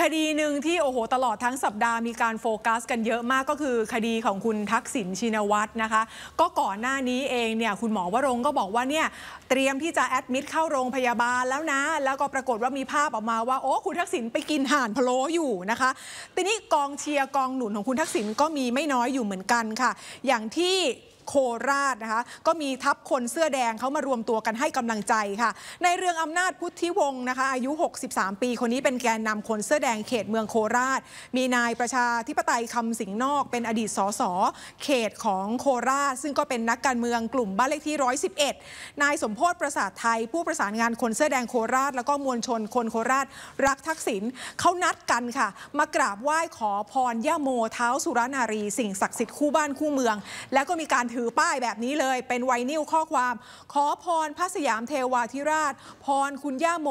คดีหนึ่งที่โอ้โหตลอดทั้งสัปดาห์มีการโฟกัสกันเยอะมากก็คือคดีของคุณทักษิณชินวัตรนะคะ ก็ก่อนหน้านี้เองเนี่ยคุณหมอวรงก็บอกว่าเนี่ยเตรียมที่จะแอดมิดเข้าโรงพยาบาลแล้วนะ แล้วก็ปรากฏว่ามีภาพออกมาว่าโอ้ คุณทักษิณไปกินห่านพะโล้อยู่นะคะทีนี้กองเชียร์กองหนุนของคุณทักษิณก็มีไม่น้อยอยู่เหมือนกันค่ะ อย่างที่โคราชนะคะก็มีทัพคนเสื้อแดงเขามารวมตัวกันให้กำลังใจค่ะ ในเรื่องอำนาจพุทธิวงศ์นะคะ อายุ 63 ปีคนนี้เป็นแกนนำคนเสื้อแดงเขตเมืองโคราช มีนายประชาธิปไตยคำสิงนอกเป็นอดีตสสเขตของโคราช ซึ่งก็เป็นนักการเมืองกลุ่มบ้านเลขที่ 111นายสมโพศประสาทไทย ผู้ประสานงานคนเสื้อแดงโคราชแล้วก็มวลชนคนโคราชรักทักษิณเขานัดกันค่ะ มากราบไหว้ขอพรย่าโม เท้าสุรนารีสิ่งศักดิ์สิทธิ์คู่บ้านคู่เมือง แล้วก็มีการถือป้ายแบบนี้เลยเป็นไวนิลข้อความ ขอพรพระสยามเทวาธิราช พรคุณย่าโม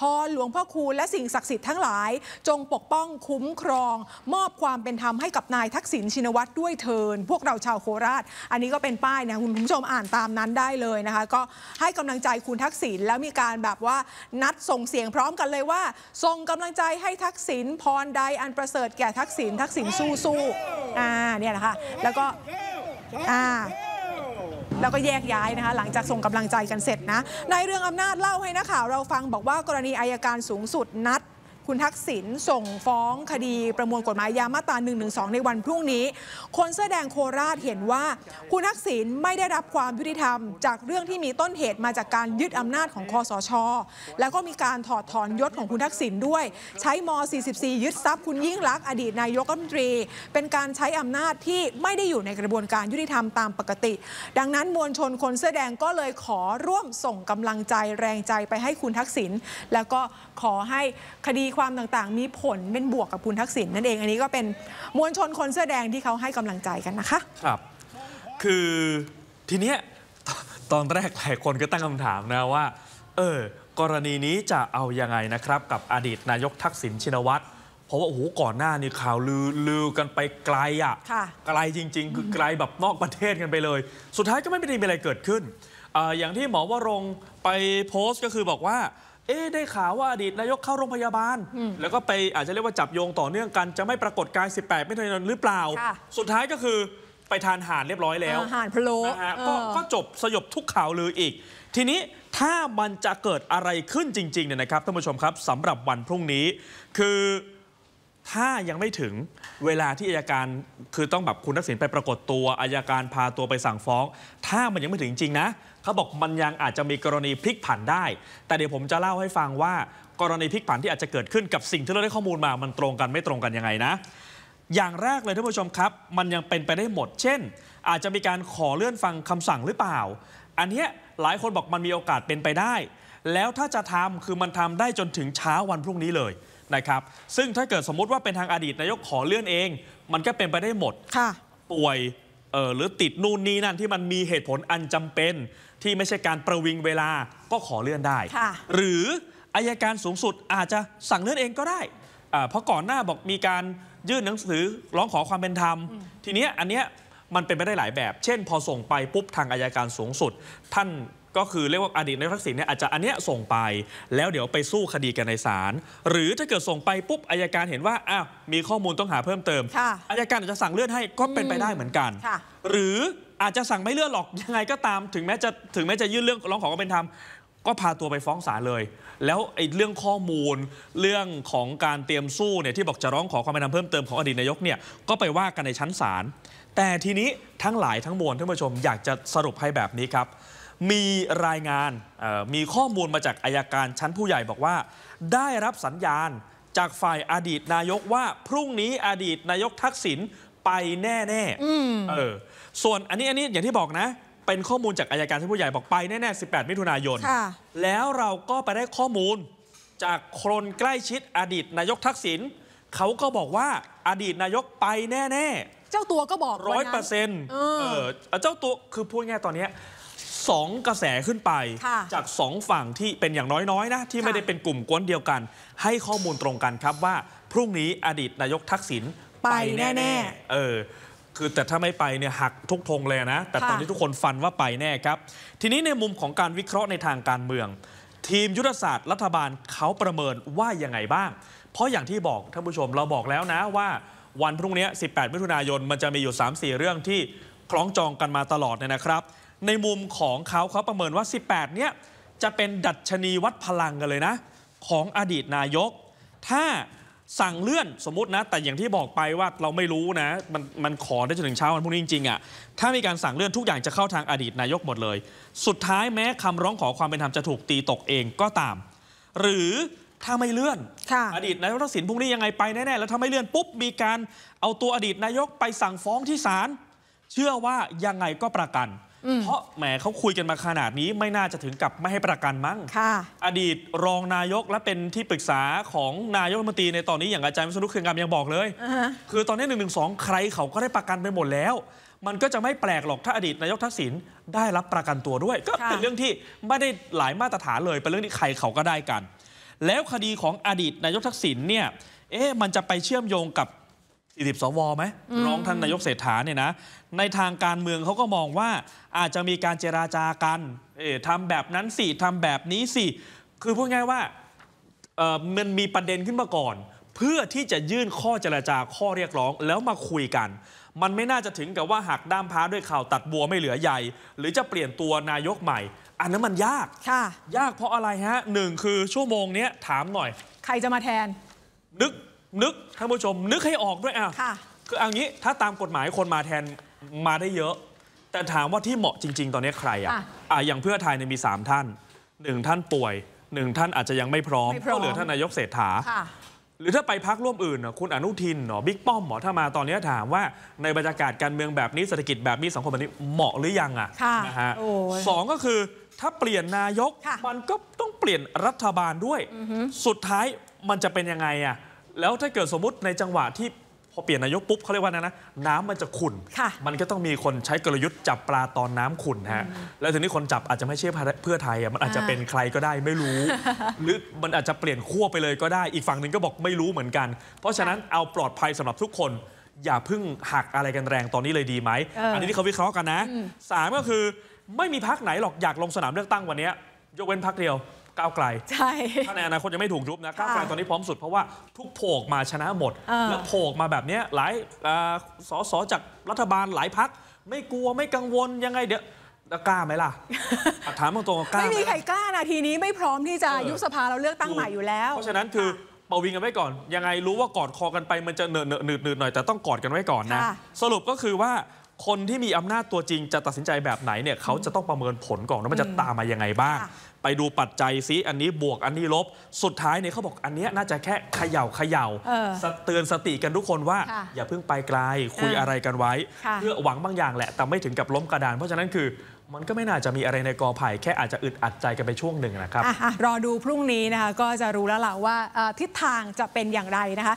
พรหลวงพ่อคูณและสิ่งศักดิ์สิทธิ์ทั้งหลายจงปกป้องคุ้มครอง มอบความเป็นธรรมให้กับนายทักษิณชินวัตรด้วยเทินพวกเราชาวโคราช อันนี้ก็เป็นป้ายนะคุณผู้ชมอ่านตามนั้นได้เลยนะคะ ก็ให้กำลังใจคุณทักษิณแล้วมีการแบบว่านัดส่งเสียงพร้อมกันเลยว่าส่งกำลังใจให้ทักษิณพรใดอันประเสริฐแก่ทักษิณทักษิณสู้ๆอ่าเนี่ยนะคะแล้วก็อ่า แล้วก็แยกย้ายนะคะ หลังจากส่งกำลังใจกันเสร็จนะ ในเรื่องอำนาจเล่าให้นักข่าวเราฟังบอกว่ากรณีอายการสูงสุดนัดคุณทักษิณส่งฟ้องคดีประมวลกฎหมายยามาตรา112 ในวันพรุ่งนี้ คนเสื้อแดงโคราชเห็นว่าคุณทักษิณไม่ได้รับความยุติธรรม จากเรื่องที่มีต้นเหตุมาจากการยึดอำนาจของคอสชแล้วก็มีการถอดถอนยศของคุณทักษิณด้วยใช้ม44ยึดทรัพย์ คุณยิ่งลักษณ์อดีตนายกรัฐมนตรีเป็นการใช้อำนาจที่ไม่ได้อยู่ในกระบวนการยุติธรรมตามปกติ ดังนั้นมวลชนคนเสื้อแดงก็เลยขอร่วมส่งกำลังใจแรงใจไปให้คุณทักษิณแล้วก็ขอให้คดีความต่างๆ มีผลเป็นบวกกับคุณทักษิณนั่นเอง อันนี้ก็เป็นมวลชนคนเสื้อแดงที่เขาให้กำลังใจกันนะคะ ครับ คือทีเนี้ยตอนแรกหลายคนก็ตั้งคำถามนะว่า เออกรณีนี้จะเอาอยัางไงนะครับ กับอดีตนายกทักษิณชินวัตร เพราะว่าโอ้โหก่อนหน้านี่ข่าวลือลือกันไปไกลอะ่ะ ไกลจริงๆ คือไกลแบบนอกประเทศกันไปเลย สุดท้ายก็ไม่ได้มีอะไรเกิดขึ้นออย่างที่หมอวรงไปโพสต์ก็คือบอกว่าเอ๊ได้ข่าวว่าอดีตนายกเข้าโรงพยาบาล แล้วก็ไปอาจจะเรียกว่าจับโยงต่อเนื่องกันจะไม่ปรากฏกาย 18ม่ถุนายนหรือเปล่า สุดท้ายก็คือไปทานหานเรียบร้อยแล้วหานพะโลนะฮะก็จบสยบทุกข่าวลืออีก ทีนี้ถ้ามันจะเกิดอะไรขึ้นจริง ๆเนี่ยนะครับ ท่านผู้ชมครับสำหรับวันพรุ่งนี้คือถ้ายังไม่ถึงเวลาที่อายการคือต้องแบบคุณทักษิณไปปรากฏตัวอายการพาตัวไปสั่งฟ้อง ถ้ามันยังไม่ถึงจริงนะ เขาบอกมันยังอาจจะมีกรณีพลิกผันได้ แต่เดี๋ยวผมจะเล่าให้ฟังว่า กรณีพลิกผัน ที่อาจจะเกิดขึ้นกับสิ่งที่เราได้ข้อมูลมามันตรงกันไม่ตรงกันยังไงนะ อย่างแรกเลยท่านผู้ชมครับ มันยังเป็นไปได้หมด เช่น อาจจะมีการขอเลื่อนฟังคำสั่งหรือเปล่า อันนี้หลายคนบอกมันมีโอกาสเป็นไปได้ แล้วถ้าจะทำคือมันทำได้จนถึงเช้าวันพรุ่งนี้เลยนะครับ ซึ่งถ้าเกิดสมมุติว่าเป็นทางอดีตนายกขอเลื่อนเอง มันก็เป็นไปได้หมด ป่วยออหรือติดนู่นนี่นั่นที่มันมีเหตุผลอันจำเป็น ที่ไม่ใช่การประวิงเวลาก็ขอเลื่อนได้ หรืออายการสูงสุดอาจจะสั่งเลื่อนเองก็ได้ เพราะก่อนหน้าบอกมีการยื่นหนังสือร้องขอความเป็นธรรม ทีนี้อันเนี้ยมันเป็นไปได้หลายแบบ เช่น พอส่งไปปุ๊บทางอายการสูงสุดท่านก็คือเรียกว่าอดีตนายกทักษิณเนี่ยอาจจะอันเนี้ยส่งไป แล้วเดี๋ยวไปสู้คดีกันในศาลหรือถ้าเกิดส่งไปปุ๊บอายการเห็นว่าอ้าวมีข้อมูลต้องหาเพิ่มเติมอายการอาจจะสั่งเลื่อนให้ก็เป็นไปได้เหมือนกัน หรืออาจจะสั่งไม่เลื่อนหรอกยังไงก็ตามถึงแม้จะถึงแม้จะยื่นเรื่องร้องขอความเป็นธรรมก็พาตัวไปฟ้องศาลเลย แล้วไอ้เรื่องข้อมูล เรื่องของการเตรียมสู้เนี่ยที่บอกจะร้องขอความเป็นธรรมเพิ่มเติมของอดีตนายกเนี่ยก็ไปว่ากันในชั้นศาลแต่ทีนี้ทั้งหลายทั้งมวลท่านผู้ชมอยากจะสรุปให้แบบนี้ครับมีรายงานมีข้อมูลมาจากอายการชั้นผู้ใหญ่บอกว่า ได้รับสัญญาณจากฝ่ายอดีตนายกว่า พรุ่งนี้อดีตนายกทักษิณไปแน่แน่เออ ส่วนอันนี้อันนี้อย่างที่บอกนะ เป็นข้อมูลจากอายการชั้นผู้ใหญ่บอกไปแน่ๆ18 มิถุนายนแล้วเราก็ไปได้ข้อมูลจากคนใกล้ชิดอดีตนายกทักษิณเขาก็บอกว่าอดีตนายกไปแน่ๆเจ้าตัวก็บอกร้อยเปอร์เซ็นต์เจ้าตัวคือพูดง่ายตอนนี้2 กระแสขึ้นไปจาก 2 ฝั่งที่เป็นอย่างน้อยๆ นะ ที่ไม่ได้เป็นกลุ่มกวนเดียวกัน ให้ข้อมูลตรงกันครับว่าพรุ่งนี้อดีตนายกทักษิณไปแน่ๆ เออ คือแต่ถ้าไม่ไปเนี่ยหักทุกธงเลยนะ แต่ตอนนี้ทุกคนฟันว่าไปแน่ครับ ทีนี้ในมุมของการวิเคราะห์ในทางการเมืองทีมยุทธศาสตร์รัฐบาลเขาประเมินว่ายังไงบ้าง เพราะอย่างที่บอกท่านผู้ชมเราบอกแล้วนะ ว่าวันพรุ่งนี้ 18มิถุนายนมันจะมีอยู่ 3-4 เรื่องที่คล้องจองกันมาตลอดเนี่ยนะครับในมุมของเขาเขาประเมินว่า 18เนี่ยจะเป็นดัชนีวัดพลังกันเลยนะ ของอดีตนายก ถ้าสั่งเลื่อนสมมตินะ แต่อย่างที่บอกไปว่าเราไม่รู้นะ มันมันขอได้จนถึงเช้าวันพรุ่งนี้จริงๆอะ่ะถ้ามีการสั่งเลื่อนทุกอย่างจะเข้าทางอดีตนายกหมดเลย สุดท้ายแม้คำร้องขอความเป็นธรรมจะถูกตีตกเองก็ตาม หรือถ้าไม่เลื่อนอดีตนายกทักษิณพรุ่งนี้ยังไงไปแน่ๆแล้วถ้าไม่เลื่อนปุ๊บมีการเอาตัวอดีตนายกไปสั่งฟ้องที่ศาลเชื่อว่ายังไงก็ประกันเพราะแหมเขาคุยกันมาขนาดนี้ไม่น่าจะถึงกับไม่ให้ประกันมั้งอดีตรองนายกและเป็นที่ปรึกษาของนายกรัฐมนตรีในตอนนี้อย่างอาจารย์วิศนุเครืองามยังบอกเลยคือตอนนี้หนึ่งหนึ่งสองใครเขาก็ได้ประกันไปหมดแล้ว มันก็จะไม่แปลกหรอก ถ้าอดีตนายกทักษิณได้รับประกันตัวด้วย ก็เป็นเรื่องที่ไม่ได้หลายมาตรฐานเลย เป็นเรื่องที่ใครเขาก็ได้กัน แล้วคดีของอดีตนายกทักษิณเนี่ยเอ๊ะมันจะไปเชื่อมโยงกับ40สวไหมร้องท่านนายกเศรษฐาเนี่ยนะในทางการเมืองเขาก็มองว่าอาจจะมีการเจราจากันทำแบบนั้นสิทำแบบนี้สิคือพูดง่ายว่ามันมีประเด็นขึ้นมาก่อน เพื่อที่จะยื่นข้อเจราจาข้อเรียกร้องแล้วมาคุยกัน มันไม่น่าจะถึงกับว่าหักด้ามพ้าด้วยข่าวตัดบัวไม่เหลือใหญ่ หรือจะเปลี่ยนตัวนายกใหม่ อันนั้นมันยากค่ะ ยากเพราะอะไรฮะหนึ่งคือชั่วโมงนี้ถามหน่อย ใครจะมาแทนนึกนึกท่านผู้ชมนึกให้ออกด้วยอ่ะค่ะคืออย่างนี้ถ้าตามกฎหมายคนมาแทนมาได้เยอะ แต่ถามว่าที่เหมาะจริงๆตอนนี้ใครอ่ะอ่ะอย่างเพื่อไทยเนี่ยมี 3 ท่านหนึ่งท่านป่วยหนึ่งท่านอาจจะยังไม่พร้อมมอก็เหลือท่านนายกเศรษฐา หรือถ้าไปพักร่วมอื่นนะคุณอนุทินเนาะบิ๊กป้อมหรอถ้ามาตอนนี้ถามว่าในบรรยากาศการเมืองแบบนี้เศรษฐกิจแบบนี้สังคมแบบนี้เหมาะหรือยังอ่ะค่ะนะฮะสองก็คือถ้าเปลี่ยนนายก มันก็ต้องเปลี่ยนรัฐบาลด้วยสุดท้ายมันจะเป็นยังไงอ่ะแล้วถ้าเกิดสมมติในจังหวะที่พอเปลี่ยนนายกปุ๊บเขาเรียกว่านะนะน้ำมันจะขุ่น มันก็ต้องมีคนใช้กลยุทธ์จับปลาตอนน้ำขุ่นฮะแล้วถึงนี้คนจับอาจจะไม่ใช่เพื่อไทยมันอาจจะเป็นใครก็ได้ไม่รู้ หรือมันอาจจะเปลี่ยนขั้วไปเลยก็ได้ อีกฝั่งหนึ่งก็บอกไม่รู้เหมือนกัน เพราะฉะนั้นเอาปลอดภัยสำหรับทุกคน อย่าพึ่งหักอะไรกันแรงตอนนี้เลยดีไหมอันนี้ที่เขาวิเคราะห์กันนะสามก็คือไม่มีพักไหนหรอกอยากลงสนามเลือกตั้งวันนี้ยกเว้นพักเดียวก้าวไกล ใช่ถ้าในอนาคตยังไม่ถูกยุบนะ ก้าวไกลตอนนี้พร้อมสุดเพราะว่าทุกโผกมาชนะหมด แล้วโผกมาแบบนี้หลายสสจากรัฐบาลหลายพักไม่กลัวไม่กังวลยังไงเดี๋ยวกล้าไหมล่ะ ถามตรงๆกล้าไม่มีใครกล้านะทีนี้ไม่พร้อมที่จะยุบสภาเราเลือกตั้งใหม่อยู่แล้ว เพราะฉะนั้นคือเปาวิงกันไว้ก่อนยังไงรู้ว่ากอดคอกันไปมันจะเหนืดหนืดหน่อยแต่ต้องกอดกันไว้ก่อนนะ สรุปก็คือว่าคนที่มีอำนาจตัวจริงจะตัดสินใจแบบไหนเนี่ยเขาจะต้องประเมินผลก่อนว่ามันจะตามมายังไงบ้าง ไปดูปัจจัยซิอันนี้บวกอันนี้ลบสุดท้ายเนี่ยเขาบอกอันนี้น่าจะแค่เขย่าเขย่าเตือนสติกันทุกคนว่า อย่าเพิ่งไปไกลคุยอะไรกันไว้ เพื่อหวังบางอย่างแหละแต่ไม่ถึงกับล้มกระดาน เพราะฉะนั้นคือ มันก็ไม่น่าจะมีอะไรในกอไผ่แค่อาจจะอึดอัดใจกันไปช่วงหนึ่งนะครับอรอดูพรุ่งนี้นะคะก็จะรู้แล้วล่ะว่าทิศทางจะเป็นอย่างไรนะคะ